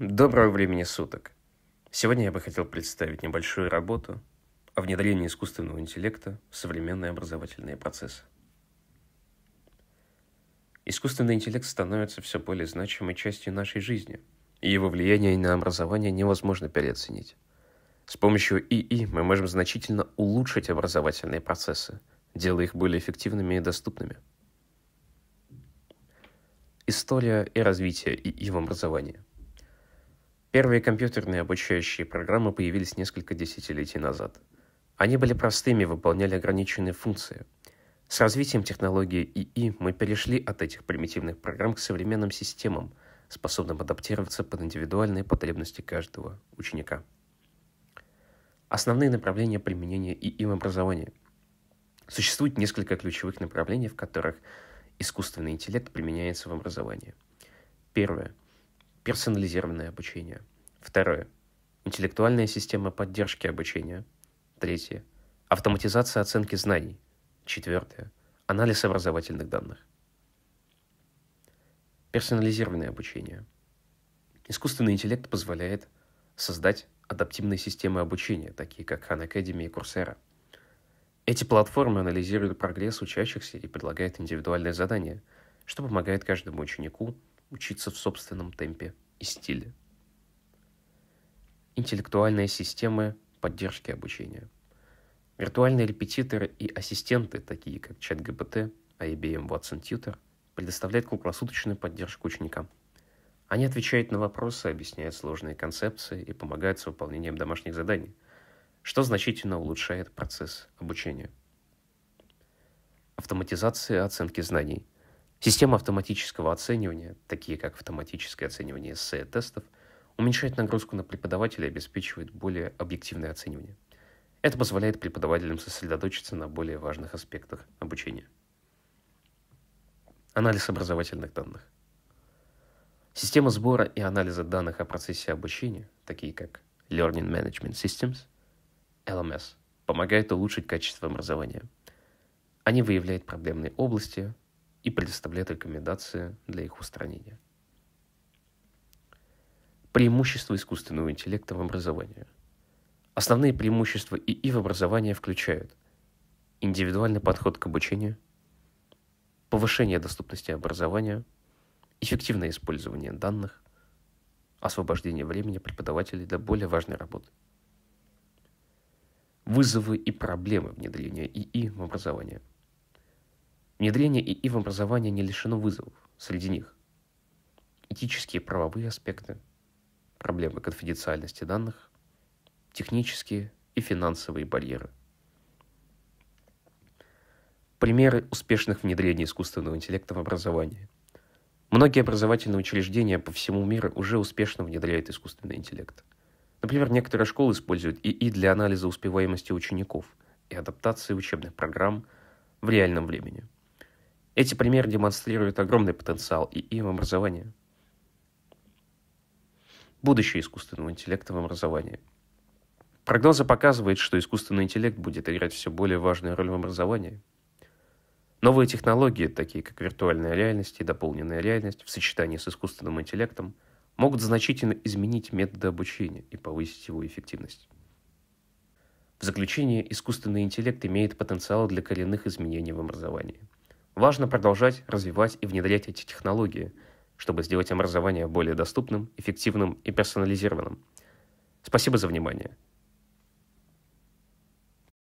Доброго времени суток! Сегодня я бы хотел представить небольшую работу о внедрении искусственного интеллекта в современные образовательные процессы. Искусственный интеллект становится все более значимой частью нашей жизни, и его влияние на образование невозможно переоценить. С помощью ИИ мы можем значительно улучшить образовательные процессы, делая их более эффективными и доступными. История и развитие ИИ в образовании – Первые компьютерные обучающие программы появились несколько десятилетий назад. Они были простыми и выполняли ограниченные функции. С развитием технологии ИИ мы перешли от этих примитивных программ к современным системам, способным адаптироваться под индивидуальные потребности каждого ученика. Основные направления применения ИИ в образовании. Существует несколько ключевых направлений, в которых искусственный интеллект применяется в образовании. Первое – персонализированное обучение. Второе. Интеллектуальная система поддержки обучения. Третье. Автоматизация оценки знаний. Четвертое. Анализ образовательных данных. Персонализированное обучение. Искусственный интеллект позволяет создать адаптивные системы обучения, такие как Khan Academy и Coursera. Эти платформы анализируют прогресс учащихся и предлагают индивидуальные задания, что помогает каждому ученику – учиться в собственном темпе и стиле. Интеллектуальные системы поддержки обучения. Виртуальные репетиторы и ассистенты, такие как ChatGPT, IBM Watson Tutor, предоставляют круглосуточную поддержку ученикам. Они отвечают на вопросы, объясняют сложные концепции и помогают с выполнением домашних заданий, что значительно улучшает процесс обучения Автоматизация оценки знаний – Система автоматического оценивания, такие как автоматическое оценивание эссе и тестов, уменьшает нагрузку на преподавателя и обеспечивает более объективное оценивание. Это позволяет преподавателям сосредоточиться на более важных аспектах обучения. Анализ образовательных данных. Система сбора и анализа данных о процессе обучения, такие как Learning Management Systems, LMS, помогает улучшить качество образования. Они выявляют проблемные области, и предоставляет рекомендации для их устранения. Преимущества искусственного интеллекта в образовании. Основные преимущества ИИ в образовании включают индивидуальный подход к обучению, повышение доступности образования, эффективное использование данных, освобождение времени преподавателей для более важной работы. Вызовы и проблемы внедрения ИИ в образование – Внедрение ИИ в образование не лишено вызовов. Среди них этические и правовые аспекты, проблемы конфиденциальности данных, технические и финансовые барьеры. Примеры успешных внедрений искусственного интеллекта в образовании. Многие образовательные учреждения по всему миру уже успешно внедряют искусственный интеллект. Например, некоторые школы используют ИИ для анализа успеваемости учеников и адаптации учебных программ в реальном времени – эти примеры демонстрируют огромный потенциал и им образования. Будущее искусственного интеллекта в образовании. Прогнозы показывают, что искусственный интеллект будет играть все более важную роль в образовании. Новые технологии, такие как виртуальная реальность и дополненная реальность в сочетании с искусственным интеллектом, могут значительно изменить методы обучения и повысить его эффективность. В заключение, искусственный интеллект имеет потенциал для коренных изменений в образовании – Важно продолжать развивать и внедрять эти технологии, чтобы сделать образование более доступным, эффективным и персонализированным. Спасибо за внимание.